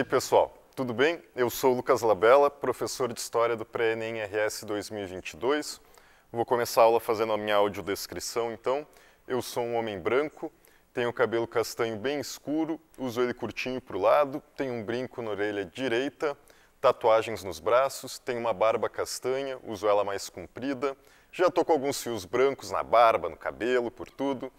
aí, pessoal? Tudo bem? Eu sou Lucas Labella, professor de História do Pré-ENEM RS 2022. Vou começar a aula fazendo a minha audiodescrição, então. Eu sou um homem branco, tenho cabelo castanho bem escuro, uso ele curtinho para o lado, tenho um brinco na orelha direita, tatuagens nos braços, tenho uma barba castanha, uso ela mais comprida, já estou com alguns fios brancos na barba, no cabelo, por tudo.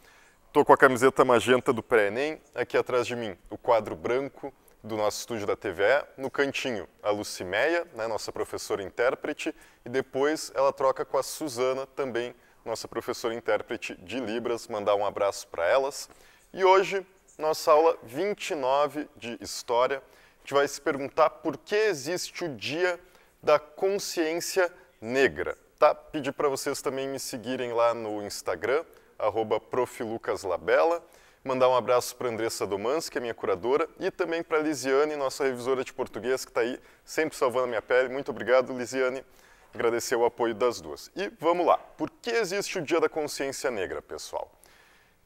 Estou com a camiseta magenta do pré-ENEM, aqui atrás de mim o quadro branco, do nosso estúdio da TVE, é no cantinho, a Lucimeia, né, nossa professora intérprete, e depois ela troca com a Suzana, também nossa professora intérprete de Libras, mandar um abraço para elas. E hoje, nossa aula 29 de História, a gente vai se perguntar por que existe o Dia da Consciência Negra. Tá? Pedi para vocês também me seguirem lá no Instagram, arroba Mandar um abraço para Andressa Domans, que é minha curadora, e também para a Lisiane, nossa revisora de português, que está aí sempre salvando a minha pele. Muito obrigado, Lisiane. Agradecer o apoio das duas. E vamos lá. Por que existe o Dia da Consciência Negra, pessoal?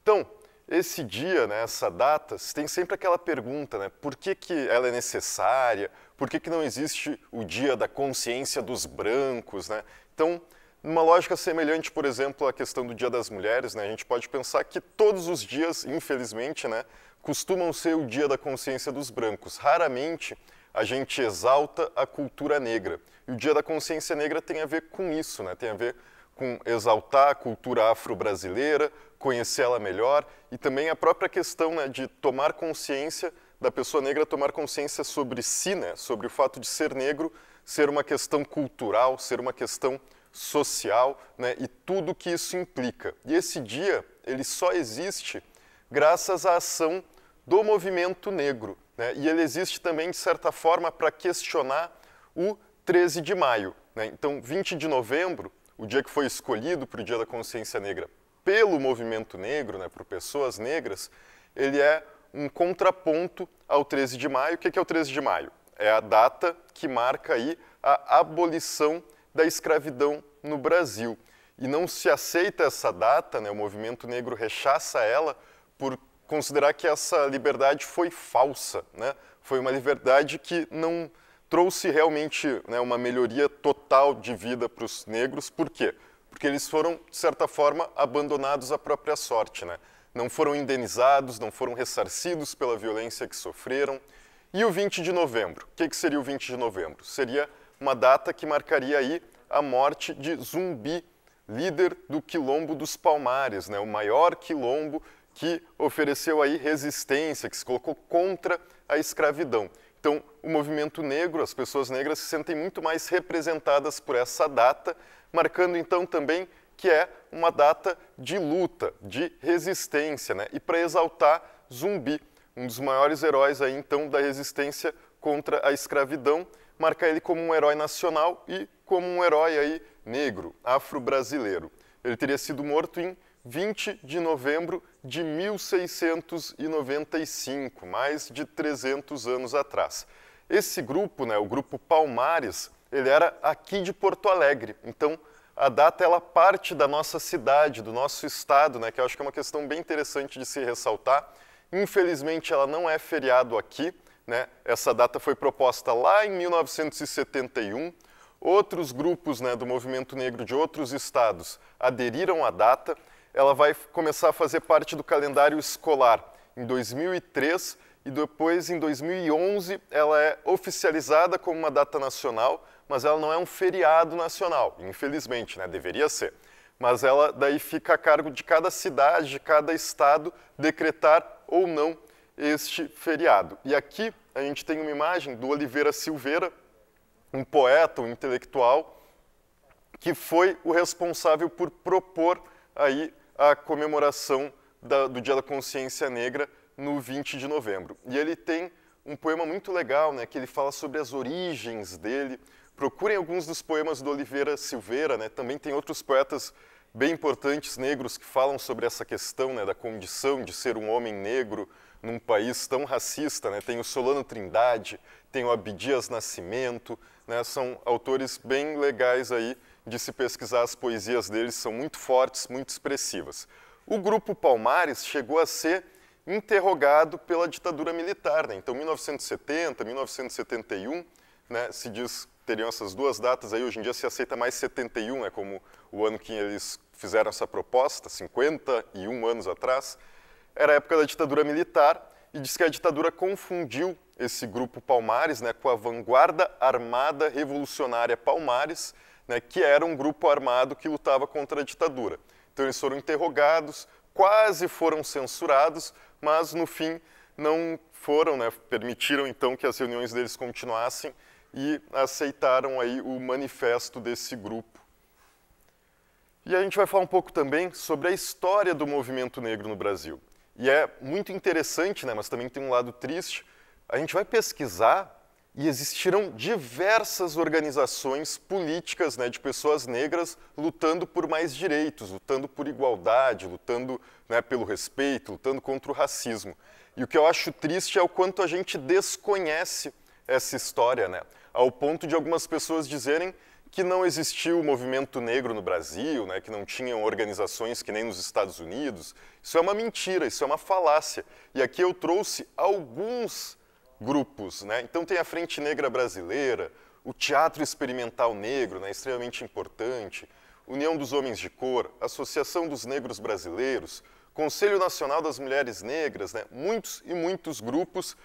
Então, esse dia, né, essa data, tem sempre aquela pergunta, né? Por que, que ela é necessária? Por que, que não existe o dia da consciência dos brancos, né? Então, numa lógica semelhante, por exemplo, à questão do Dia das Mulheres, né, a gente pode pensar que todos os dias, infelizmente, né, costumam ser o dia da consciência dos brancos. Raramente a gente exalta a cultura negra. E o Dia da Consciência Negra tem a ver com isso, né? tem a ver com exaltar a cultura afro-brasileira, conhecê-la melhor e também a própria questão né, de tomar consciência da pessoa negra, tomar consciência sobre si, né, sobre o fato de ser negro, ser uma questão cultural, ser uma questão social né, e tudo que isso implica. E esse dia ele só existe graças à ação do movimento negro. Né, e ele existe também, de certa forma, para questionar o 13 de maio. Né? Então, 20 de novembro, o dia que foi escolhido para o Dia da Consciência Negra pelo movimento negro, né, por pessoas negras, ele é um contraponto ao 13 de maio. O que é, que é o 13 de maio? É a data que marca aí a abolição da escravidão no Brasil. E não se aceita essa data, né? o movimento negro rechaça ela por considerar que essa liberdade foi falsa, né? foi uma liberdade que não trouxe realmente né, uma melhoria total de vida para os negros. Por quê? Porque eles foram, de certa forma, abandonados à própria sorte. Né? Não foram indenizados, não foram ressarcidos pela violência que sofreram. E o 20 de novembro? O que, que seria o 20 de novembro? Seria uma data que marcaria aí a morte de Zumbi, líder do Quilombo dos Palmares, né, o maior quilombo que ofereceu aí resistência, que se colocou contra a escravidão. Então, o movimento negro, as pessoas negras se sentem muito mais representadas por essa data, marcando então também que é uma data de luta, de resistência, né? E para exaltar Zumbi, um dos maiores heróis aí então da resistência contra a escravidão marca ele como um herói nacional e como um herói aí negro, afro-brasileiro. Ele teria sido morto em 20 de novembro de 1695, mais de 300 anos atrás. Esse grupo, né, o grupo Palmares, ele era aqui de Porto Alegre. Então, a data ela parte da nossa cidade, do nosso estado, né, que eu acho que é uma questão bem interessante de se ressaltar. Infelizmente, ela não é feriado aqui, né? Essa data foi proposta lá em 1971. Outros grupos né, do movimento negro de outros estados aderiram à data. Ela vai começar a fazer parte do calendário escolar em 2003 e depois, em 2011, ela é oficializada como uma data nacional, mas ela não é um feriado nacional, infelizmente, né? deveria ser. Mas ela daí fica a cargo de cada cidade, de cada estado, decretar ou não este feriado. E aqui a gente tem uma imagem do Oliveira Silveira, um poeta, um intelectual, que foi o responsável por propor aí a comemoração da, do Dia da Consciência Negra no 20 de novembro. E ele tem um poema muito legal, né, que ele fala sobre as origens dele. Procurem alguns dos poemas do Oliveira Silveira, né? Também tem outros poetas bem importantes negros que falam sobre essa questão, né, da condição de ser um homem negro, num país tão racista. Né? Tem o Solano Trindade, tem o Abdias Nascimento, né? são autores bem legais aí de se pesquisar as poesias deles, são muito fortes, muito expressivas. O grupo Palmares chegou a ser interrogado pela ditadura militar, né? então 1970, 1971, né? se diz teriam essas duas datas aí, hoje em dia se aceita mais 71, é né? como o ano que eles fizeram essa proposta, 51 anos atrás, era a época da ditadura militar e diz que a ditadura confundiu esse grupo Palmares né, com a Vanguarda Armada Revolucionária Palmares, né, que era um grupo armado que lutava contra a ditadura. Então eles foram interrogados, quase foram censurados, mas no fim não foram, né, permitiram então que as reuniões deles continuassem e aceitaram aí o manifesto desse grupo. E a gente vai falar um pouco também sobre a história do movimento negro no Brasil. E é muito interessante, né, mas também tem um lado triste. A gente vai pesquisar e existiram diversas organizações políticas né, de pessoas negras lutando por mais direitos, lutando por igualdade, lutando né, pelo respeito, lutando contra o racismo. E o que eu acho triste é o quanto a gente desconhece essa história, né, ao ponto de algumas pessoas dizerem que não existia o movimento negro no Brasil, né, que não tinham organizações que nem nos Estados Unidos. Isso é uma mentira, isso é uma falácia. E aqui eu trouxe alguns grupos. Né? Então tem a Frente Negra Brasileira, o Teatro Experimental Negro, né, extremamente importante, União dos Homens de Cor, Associação dos Negros Brasileiros, Conselho Nacional das Mulheres Negras, né, muitos e muitos grupos.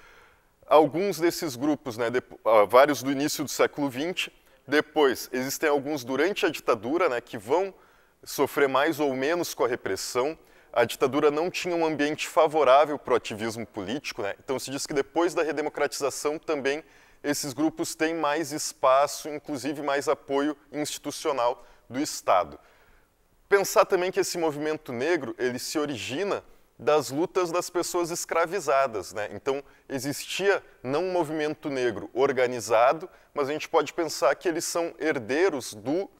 Alguns desses grupos, né, de, uh, ah, vários do início do século XX, depois, existem alguns durante a ditadura né, que vão sofrer mais ou menos com a repressão. A ditadura não tinha um ambiente favorável para o ativismo político, né? então se diz que depois da redemocratização também esses grupos têm mais espaço, inclusive mais apoio institucional do Estado. Pensar também que esse movimento negro ele se origina das lutas das pessoas escravizadas. Né? Então, existia não um movimento negro organizado, mas a gente pode pensar que eles são herdeiros do,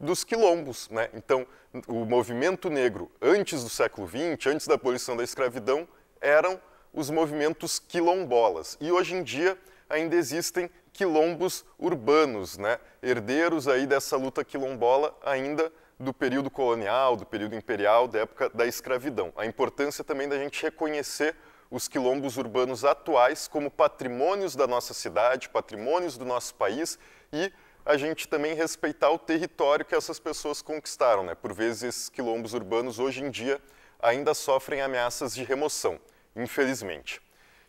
dos quilombos. Né? Então, o movimento negro antes do século XX, antes da abolição da escravidão, eram os movimentos quilombolas. E hoje em dia ainda existem quilombos urbanos, né? herdeiros aí dessa luta quilombola ainda do período colonial, do período imperial, da época da escravidão. A importância também da gente reconhecer os quilombos urbanos atuais como patrimônios da nossa cidade, patrimônios do nosso país e a gente também respeitar o território que essas pessoas conquistaram. Né? Por vezes, esses quilombos urbanos hoje em dia ainda sofrem ameaças de remoção, infelizmente.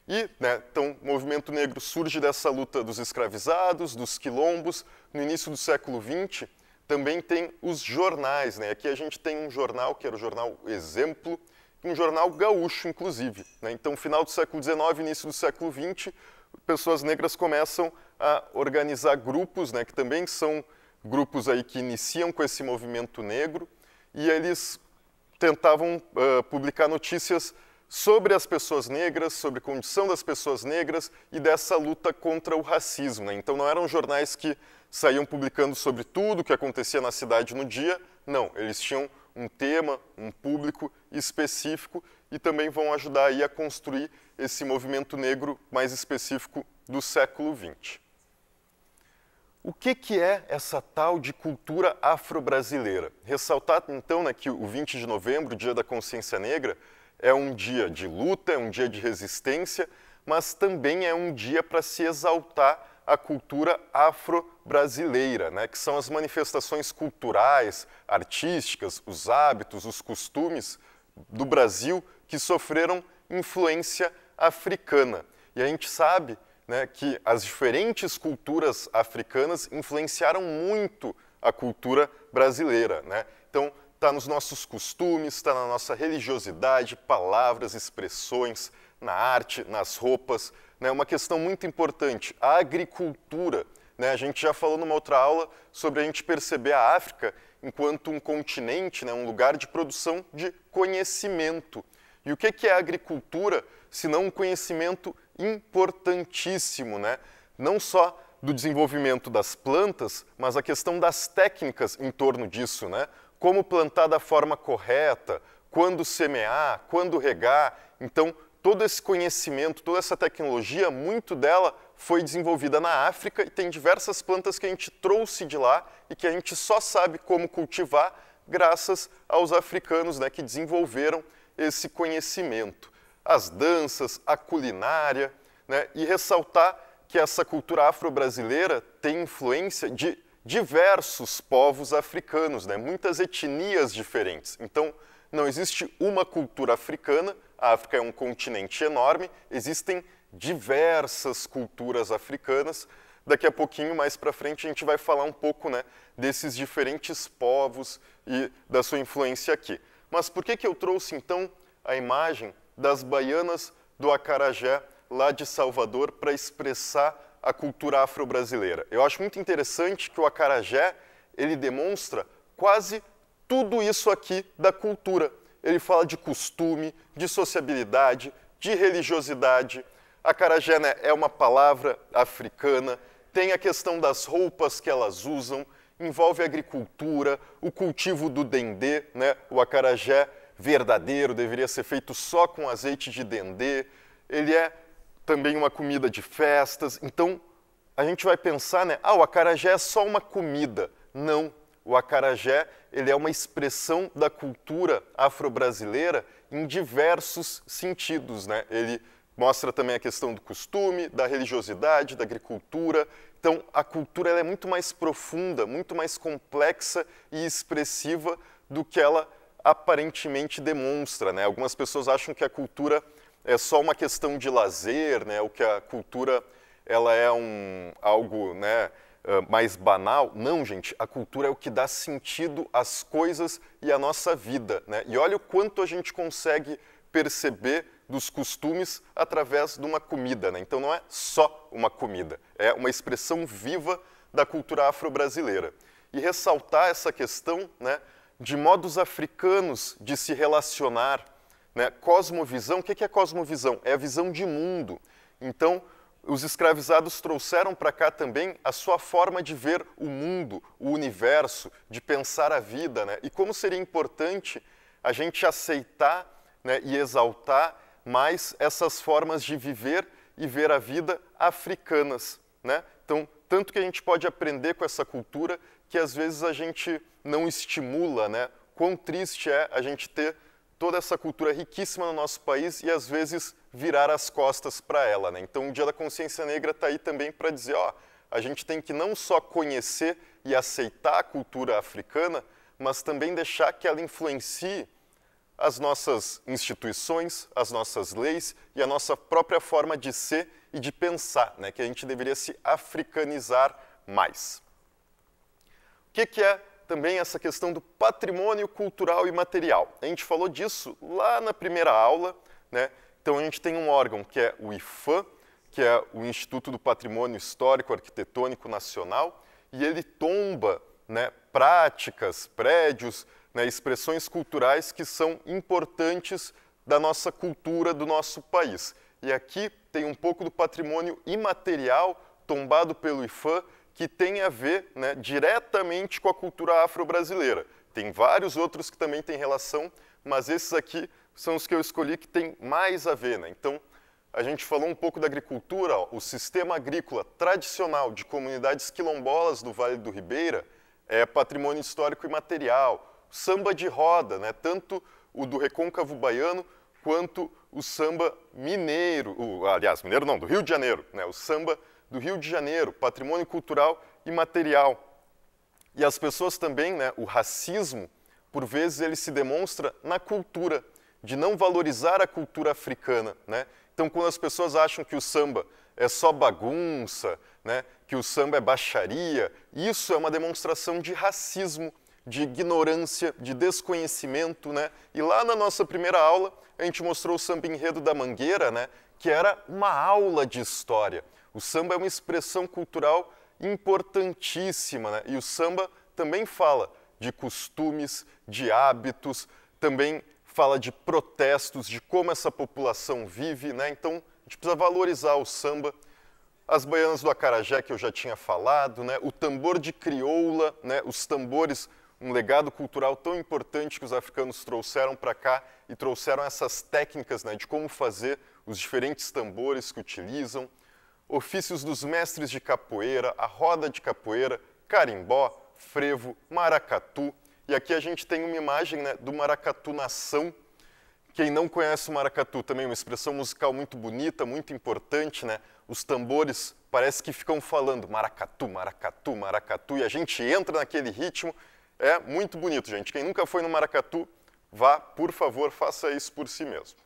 E, né, então, o movimento negro surge dessa luta dos escravizados, dos quilombos. No início do século XX, também tem os jornais. Né? Aqui a gente tem um jornal, que era o jornal Exemplo, um jornal gaúcho, inclusive. Né? Então, final do século XIX, início do século XX, pessoas negras começam a organizar grupos, né, que também são grupos aí que iniciam com esse movimento negro, e eles tentavam uh, publicar notícias sobre as pessoas negras, sobre a condição das pessoas negras e dessa luta contra o racismo. Né? Então não eram jornais que saíam publicando sobre tudo o que acontecia na cidade no dia, não, eles tinham um tema, um público específico e também vão ajudar aí a construir esse movimento negro mais específico do século XX. O que, que é essa tal de cultura afro-brasileira? Ressaltar então né, que o 20 de novembro, Dia da Consciência Negra, é um dia de luta, é um dia de resistência, mas também é um dia para se exaltar a cultura afro-brasileira, né? que são as manifestações culturais, artísticas, os hábitos, os costumes do Brasil que sofreram influência africana. E a gente sabe né, que as diferentes culturas africanas influenciaram muito a cultura brasileira. Né? Então, Está nos nossos costumes, está na nossa religiosidade, palavras, expressões, na arte, nas roupas. Né? Uma questão muito importante, a agricultura. Né? A gente já falou numa outra aula sobre a gente perceber a África enquanto um continente, né? um lugar de produção de conhecimento. E o que é a agricultura, se não um conhecimento importantíssimo, né? não só do desenvolvimento das plantas, mas a questão das técnicas em torno disso, né? como plantar da forma correta, quando semear, quando regar. Então, todo esse conhecimento, toda essa tecnologia, muito dela foi desenvolvida na África e tem diversas plantas que a gente trouxe de lá e que a gente só sabe como cultivar graças aos africanos né, que desenvolveram esse conhecimento. As danças, a culinária, né, e ressaltar que essa cultura afro-brasileira tem influência de diversos povos africanos, né? muitas etnias diferentes. Então, não existe uma cultura africana, a África é um continente enorme, existem diversas culturas africanas. Daqui a pouquinho, mais para frente, a gente vai falar um pouco né, desses diferentes povos e da sua influência aqui. Mas por que, que eu trouxe, então, a imagem das baianas do Acarajé, lá de Salvador, para expressar a cultura afro-brasileira. Eu acho muito interessante que o acarajé, ele demonstra quase tudo isso aqui da cultura. Ele fala de costume, de sociabilidade, de religiosidade. Acarajé né, é uma palavra africana, tem a questão das roupas que elas usam, envolve a agricultura, o cultivo do dendê, né? o acarajé verdadeiro deveria ser feito só com azeite de dendê. Ele é também uma comida de festas. Então, a gente vai pensar, né? Ah, o acarajé é só uma comida. Não. O acarajé ele é uma expressão da cultura afro-brasileira em diversos sentidos, né? Ele mostra também a questão do costume, da religiosidade, da agricultura. Então, a cultura é muito mais profunda, muito mais complexa e expressiva do que ela aparentemente demonstra. Né? Algumas pessoas acham que a cultura é só uma questão de lazer, né? O que a cultura ela é um algo, né? mais banal. Não, gente, a cultura é o que dá sentido às coisas e à nossa vida. Né? E olha o quanto a gente consegue perceber dos costumes através de uma comida. Né? Então não é só uma comida, é uma expressão viva da cultura afro-brasileira. E ressaltar essa questão né, de modos africanos de se relacionar né? Cosmovisão, o que é cosmovisão? É a visão de mundo. Então, os escravizados trouxeram para cá também a sua forma de ver o mundo, o universo, de pensar a vida. Né? E como seria importante a gente aceitar né, e exaltar mais essas formas de viver e ver a vida africanas. Né? Então, tanto que a gente pode aprender com essa cultura que às vezes a gente não estimula, né? Quão triste é a gente ter toda essa cultura riquíssima no nosso país e às vezes virar as costas para ela. Né? Então o Dia da Consciência Negra está aí também para dizer, ó, a gente tem que não só conhecer e aceitar a cultura africana, mas também deixar que ela influencie as nossas instituições, as nossas leis e a nossa própria forma de ser e de pensar, né? que a gente deveria se africanizar mais. O que, que é também essa questão do patrimônio cultural e material. A gente falou disso lá na primeira aula, né? Então a gente tem um órgão que é o IFAM, que é o Instituto do Patrimônio Histórico Arquitetônico Nacional, e ele tomba né, práticas, prédios, né, expressões culturais que são importantes da nossa cultura, do nosso país. E aqui tem um pouco do patrimônio imaterial tombado pelo IFAM que tem a ver né, diretamente com a cultura afro-brasileira. Tem vários outros que também têm relação, mas esses aqui são os que eu escolhi que têm mais a ver. Né? Então, a gente falou um pouco da agricultura, ó, o sistema agrícola tradicional de comunidades quilombolas do Vale do Ribeira é patrimônio histórico e material. Samba de roda, né? tanto o do recôncavo baiano quanto o samba mineiro, o, aliás, mineiro não, do Rio de Janeiro, né? o samba mineiro do Rio de Janeiro, patrimônio cultural e material. E as pessoas também, né, o racismo, por vezes ele se demonstra na cultura, de não valorizar a cultura africana. Né? Então, quando as pessoas acham que o samba é só bagunça, né? que o samba é baixaria, isso é uma demonstração de racismo, de ignorância, de desconhecimento. Né? E lá na nossa primeira aula, a gente mostrou o samba enredo da Mangueira, né? que era uma aula de história. O samba é uma expressão cultural importantíssima, né? E o samba também fala de costumes, de hábitos, também fala de protestos, de como essa população vive, né? Então, a gente precisa valorizar o samba. As baianas do acarajé que eu já tinha falado, né? O tambor de crioula, né? Os tambores, um legado cultural tão importante que os africanos trouxeram para cá e trouxeram essas técnicas, né, de como fazer os diferentes tambores que utilizam ofícios dos mestres de capoeira, a roda de capoeira, carimbó, frevo, maracatu. E aqui a gente tem uma imagem né, do maracatu nação. Quem não conhece o maracatu também, é uma expressão musical muito bonita, muito importante, né? Os tambores parece que ficam falando maracatu, maracatu, maracatu, e a gente entra naquele ritmo. É muito bonito, gente. Quem nunca foi no maracatu, vá, por favor, faça isso por si mesmo.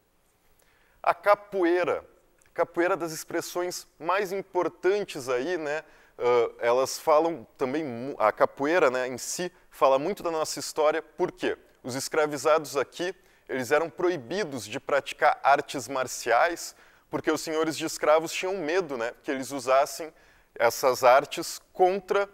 A capoeira capoeira das expressões mais importantes aí, né? Uh, elas falam também, a capoeira né, em si fala muito da nossa história, por quê? Os escravizados aqui, eles eram proibidos de praticar artes marciais, porque os senhores de escravos tinham medo né, que eles usassem essas artes contra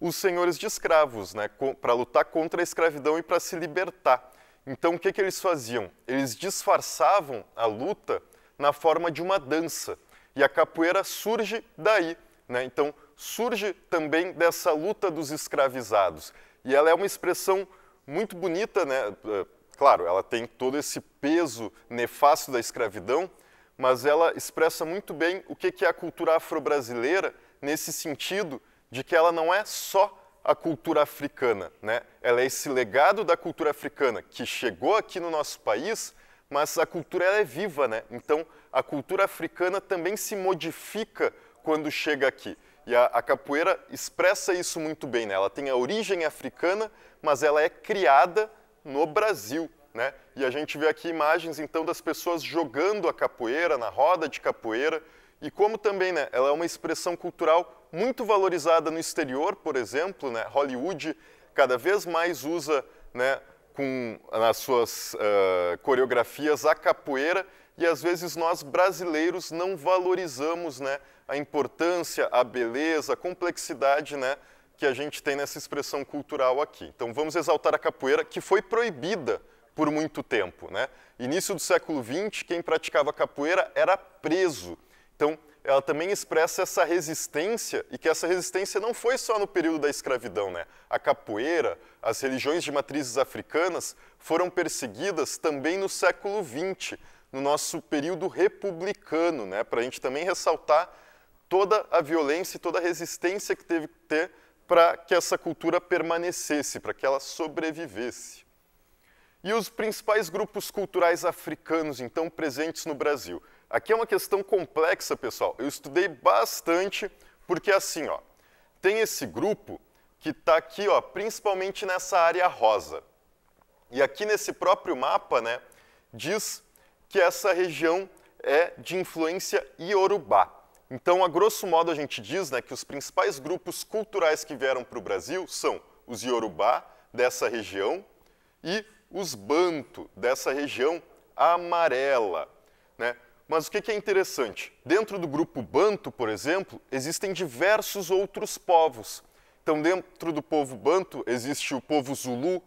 os senhores de escravos, né, para lutar contra a escravidão e para se libertar. Então, o que, que eles faziam? Eles disfarçavam a luta na forma de uma dança. E a capoeira surge daí. Né? Então, surge também dessa luta dos escravizados. E ela é uma expressão muito bonita, né? É, claro, ela tem todo esse peso nefasto da escravidão, mas ela expressa muito bem o que é a cultura afro-brasileira nesse sentido de que ela não é só a cultura africana, né? Ela é esse legado da cultura africana que chegou aqui no nosso país, mas a cultura é viva, né? Então a cultura africana também se modifica quando chega aqui. E a, a, capoeira expressa isso muito bem, né? Ela tem a origem africana, mas ela é criada no Brasil, né? E a gente vê aqui imagens então das pessoas jogando a capoeira na roda de capoeira e como também, né? Ela é uma expressão cultural muito valorizada no exterior, por exemplo, né? Hollywood cada vez mais usa né, com, nas suas uh, coreografias a capoeira e às vezes nós brasileiros não valorizamos né, a importância, a beleza, a complexidade né, que a gente tem nessa expressão cultural aqui. Então vamos exaltar a capoeira que foi proibida por muito tempo. Né? Início do século XX, quem praticava capoeira era preso. Então ela também expressa essa resistência e que essa resistência não foi só no período da escravidão, né? A capoeira, as religiões de matrizes africanas foram perseguidas também no século XX, no nosso período republicano, né? Para a gente também ressaltar toda a violência e toda a resistência que teve que ter para que essa cultura permanecesse, para que ela sobrevivesse. E os principais grupos culturais africanos, então, presentes no Brasil? Aqui é uma questão complexa, pessoal. Eu estudei bastante porque assim, ó, tem esse grupo que está aqui, ó, principalmente nessa área rosa. E aqui nesse próprio mapa, né, diz que essa região é de influência iorubá. Então, a grosso modo, a gente diz né, que os principais grupos culturais que vieram para o Brasil são os iorubá dessa região e os banto dessa região amarela. Né? Mas o que é interessante? Dentro do grupo Banto, por exemplo, existem diversos outros povos. Então, dentro do povo Banto, existe o povo Zulu,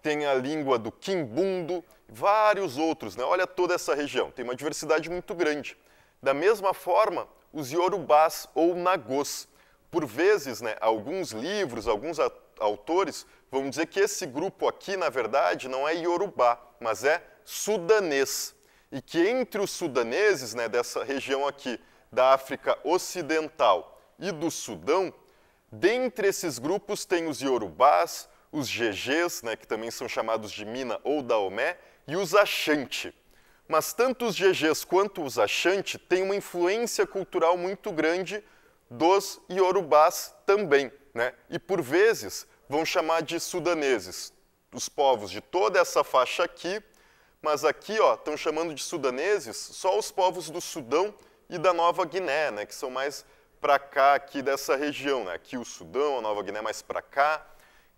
tem a língua do Quimbundo, vários outros. Né? Olha toda essa região, tem uma diversidade muito grande. Da mesma forma, os Yorubás ou Nagôs. Por vezes, né, alguns livros, alguns autores vão dizer que esse grupo aqui, na verdade, não é Yorubá, mas é sudanês e que entre os sudaneses, né, dessa região aqui da África Ocidental e do Sudão, dentre esses grupos tem os Yorubás, os Gegês, né, que também são chamados de Mina ou Daomé, e os Axante. Mas tanto os Gegês quanto os Axante têm uma influência cultural muito grande dos Yorubás também, né? e por vezes vão chamar de sudaneses. Os povos de toda essa faixa aqui mas aqui estão chamando de sudaneses só os povos do Sudão e da Nova Guiné, né, que são mais para cá aqui dessa região. Né? Aqui o Sudão, a Nova Guiné é mais para cá.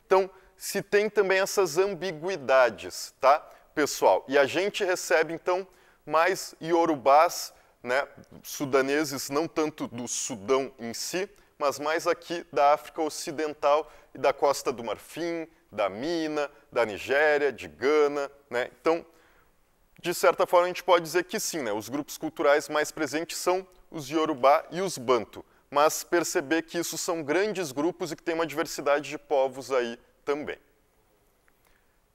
Então, se tem também essas ambiguidades, tá, pessoal? E a gente recebe, então, mais iorubás, né, sudaneses, não tanto do Sudão em si, mas mais aqui da África Ocidental e da Costa do Marfim, da Mina, da Nigéria, de Gana, né? Então, de certa forma, a gente pode dizer que sim, né? os grupos culturais mais presentes são os Yorubá e os Banto, mas perceber que isso são grandes grupos e que tem uma diversidade de povos aí também.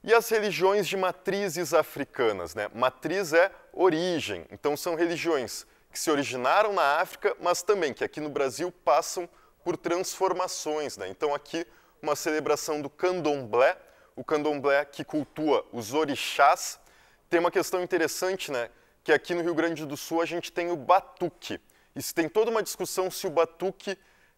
E as religiões de matrizes africanas, né? Matriz é origem, então são religiões que se originaram na África, mas também que aqui no Brasil passam por transformações, né? Então aqui uma celebração do Candomblé, o Candomblé que cultua os orixás, tem uma questão interessante, né? Que aqui no Rio Grande do Sul a gente tem o batuque. E se tem toda uma discussão se o batuque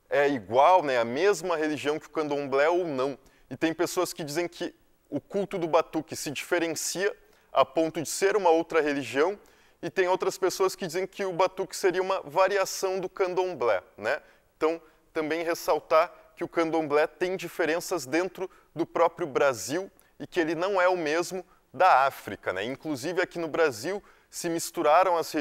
é igual, né? A mesma religião que o candomblé ou não. E tem pessoas que dizem que o culto do batuque se diferencia a ponto de ser uma outra religião. E tem outras pessoas que dizem que o batuque seria uma variação do candomblé, né? Então, também ressaltar que o candomblé tem diferenças dentro do próprio Brasil e que ele não é o mesmo da África. Né? Inclusive aqui no Brasil se misturaram as,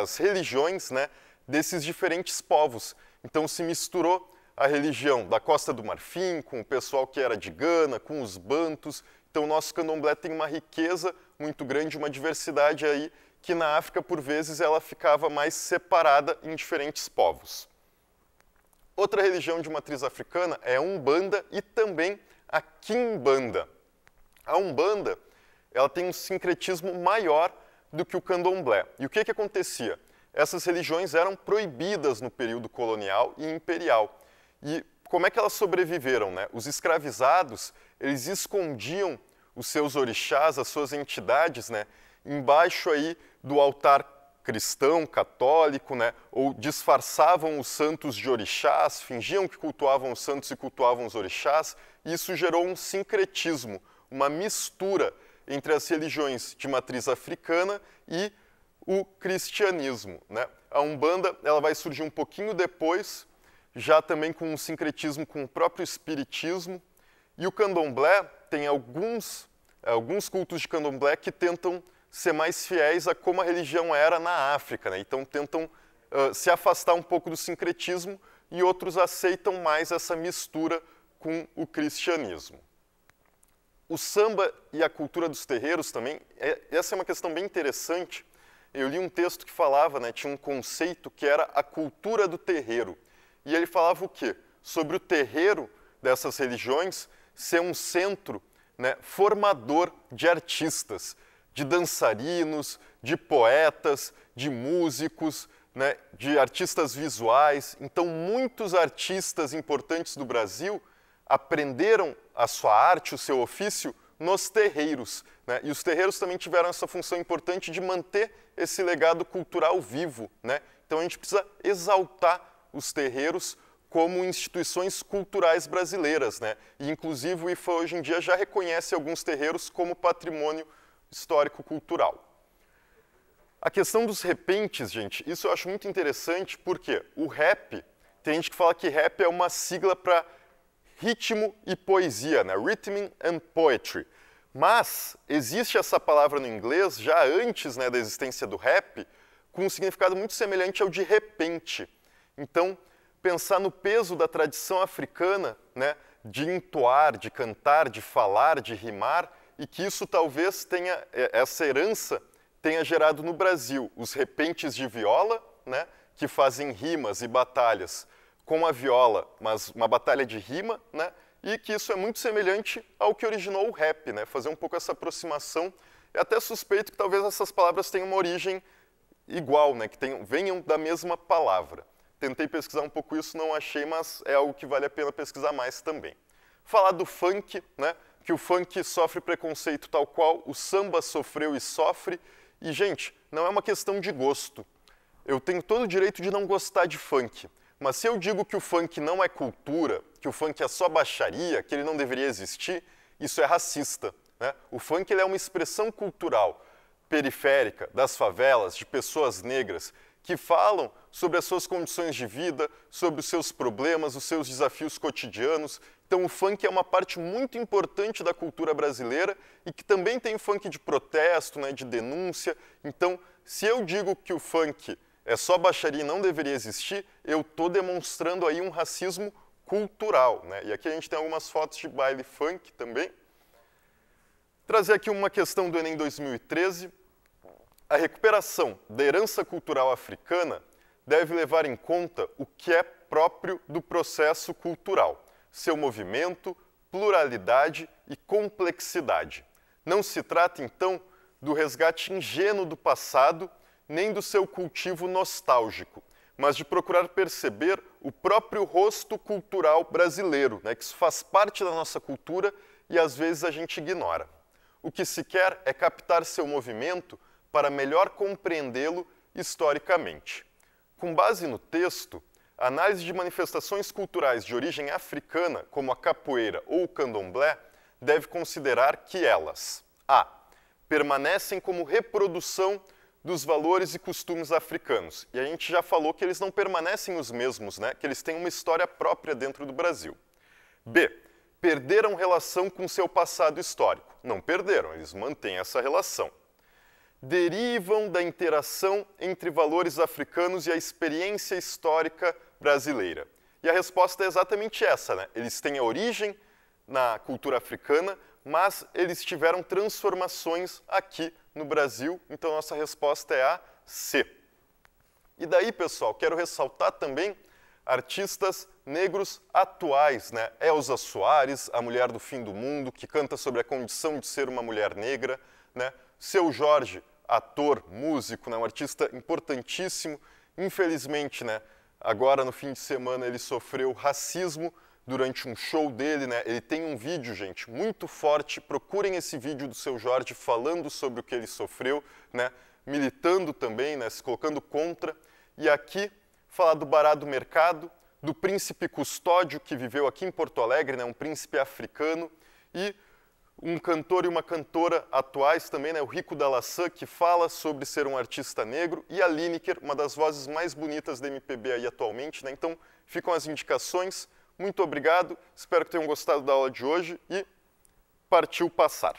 as religiões né, desses diferentes povos. Então se misturou a religião da Costa do Marfim com o pessoal que era de Gana, com os bantos. Então o nosso candomblé tem uma riqueza muito grande, uma diversidade aí que na África por vezes ela ficava mais separada em diferentes povos. Outra religião de matriz africana é a Umbanda e também a kimbanda. A Umbanda ela tem um sincretismo maior do que o candomblé. E o que, que acontecia? Essas religiões eram proibidas no período colonial e imperial. E como é que elas sobreviveram? Né? Os escravizados, eles escondiam os seus orixás, as suas entidades, né, embaixo aí do altar cristão, católico, né, ou disfarçavam os santos de orixás, fingiam que cultuavam os santos e cultuavam os orixás, e isso gerou um sincretismo, uma mistura entre as religiões de matriz africana e o cristianismo. Né? A Umbanda ela vai surgir um pouquinho depois, já também com um sincretismo com o próprio espiritismo. E o candomblé tem alguns, alguns cultos de candomblé que tentam ser mais fiéis a como a religião era na África. Né? Então tentam uh, se afastar um pouco do sincretismo e outros aceitam mais essa mistura com o cristianismo o samba e a cultura dos terreiros também, é, essa é uma questão bem interessante. Eu li um texto que falava, né, tinha um conceito que era a cultura do terreiro. E ele falava o quê? Sobre o terreiro dessas religiões ser um centro né, formador de artistas, de dançarinos, de poetas, de músicos, né, de artistas visuais. Então, muitos artistas importantes do Brasil aprenderam a sua arte, o seu ofício, nos terreiros. Né? E os terreiros também tiveram essa função importante de manter esse legado cultural vivo. Né? Então a gente precisa exaltar os terreiros como instituições culturais brasileiras. Né? E, inclusive, o IFA hoje em dia já reconhece alguns terreiros como patrimônio histórico-cultural. A questão dos repentes, gente, isso eu acho muito interessante porque o rap, tem gente que fala que rap é uma sigla para ritmo e poesia, né? Rhythm and Poetry. Mas existe essa palavra no inglês já antes né, da existência do rap, com um significado muito semelhante ao de repente. Então, pensar no peso da tradição africana, né, de entoar, de cantar, de falar, de rimar, e que isso talvez tenha, é, essa herança tenha gerado no Brasil os repentes de viola, né, que fazem rimas e batalhas com a viola, mas uma batalha de rima, né? E que isso é muito semelhante ao que originou o rap, né? Fazer um pouco essa aproximação. é até suspeito que talvez essas palavras tenham uma origem igual, né? Que tenham, venham da mesma palavra. Tentei pesquisar um pouco isso, não achei, mas é algo que vale a pena pesquisar mais também. Falar do funk, né? Que o funk sofre preconceito tal qual o samba sofreu e sofre. E, gente, não é uma questão de gosto. Eu tenho todo o direito de não gostar de funk. Mas se eu digo que o funk não é cultura, que o funk é só baixaria, que ele não deveria existir, isso é racista. Né? O funk é uma expressão cultural periférica, das favelas, de pessoas negras, que falam sobre as suas condições de vida, sobre os seus problemas, os seus desafios cotidianos. Então, o funk é uma parte muito importante da cultura brasileira e que também tem funk de protesto, né, de denúncia. Então, se eu digo que o funk é só baixaria e não deveria existir, eu estou demonstrando aí um racismo cultural. Né? E aqui a gente tem algumas fotos de baile funk também. Trazer aqui uma questão do Enem 2013. A recuperação da herança cultural africana deve levar em conta o que é próprio do processo cultural, seu movimento, pluralidade e complexidade. Não se trata, então, do resgate ingênuo do passado nem do seu cultivo nostálgico, mas de procurar perceber o próprio rosto cultural brasileiro, né, que isso faz parte da nossa cultura e às vezes a gente ignora. O que se quer é captar seu movimento para melhor compreendê-lo historicamente. Com base no texto, a análise de manifestações culturais de origem africana, como a capoeira ou o candomblé, deve considerar que elas a. permanecem como reprodução dos valores e costumes africanos. E a gente já falou que eles não permanecem os mesmos, né? que eles têm uma história própria dentro do Brasil. B. Perderam relação com seu passado histórico. Não perderam, eles mantêm essa relação. Derivam da interação entre valores africanos e a experiência histórica brasileira. E a resposta é exatamente essa, né? Eles têm a origem na cultura africana, mas eles tiveram transformações aqui no Brasil, então nossa resposta é a C. E daí, pessoal, quero ressaltar também artistas negros atuais, né? Elza Soares, a mulher do fim do mundo, que canta sobre a condição de ser uma mulher negra, né? Seu Jorge, ator, músico, né? um artista importantíssimo. Infelizmente, né? agora no fim de semana ele sofreu racismo durante um show dele, né? Ele tem um vídeo, gente, muito forte. Procurem esse vídeo do seu Jorge falando sobre o que ele sofreu, né? Militando também, né? Se colocando contra. E aqui falar do barado mercado, do príncipe custódio que viveu aqui em Porto Alegre, né? Um príncipe africano e um cantor e uma cantora atuais também, né? O Rico da que fala sobre ser um artista negro, e a Lineker, uma das vozes mais bonitas da MPB aí atualmente, né? Então ficam as indicações. Muito obrigado, espero que tenham gostado da aula de hoje e partiu passar.